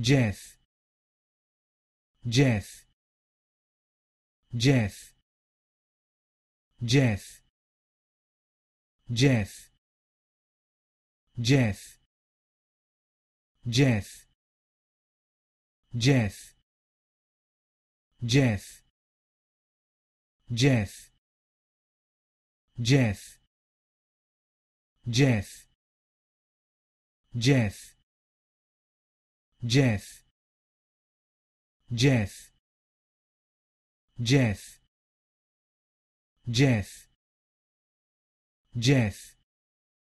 Jeff Jeff Jeff Jeff Jeff Jeff Jeff Jeff Jeff Jeff Jeff Jeff Jeff Jeff Jeff Jeff Jeff Jeff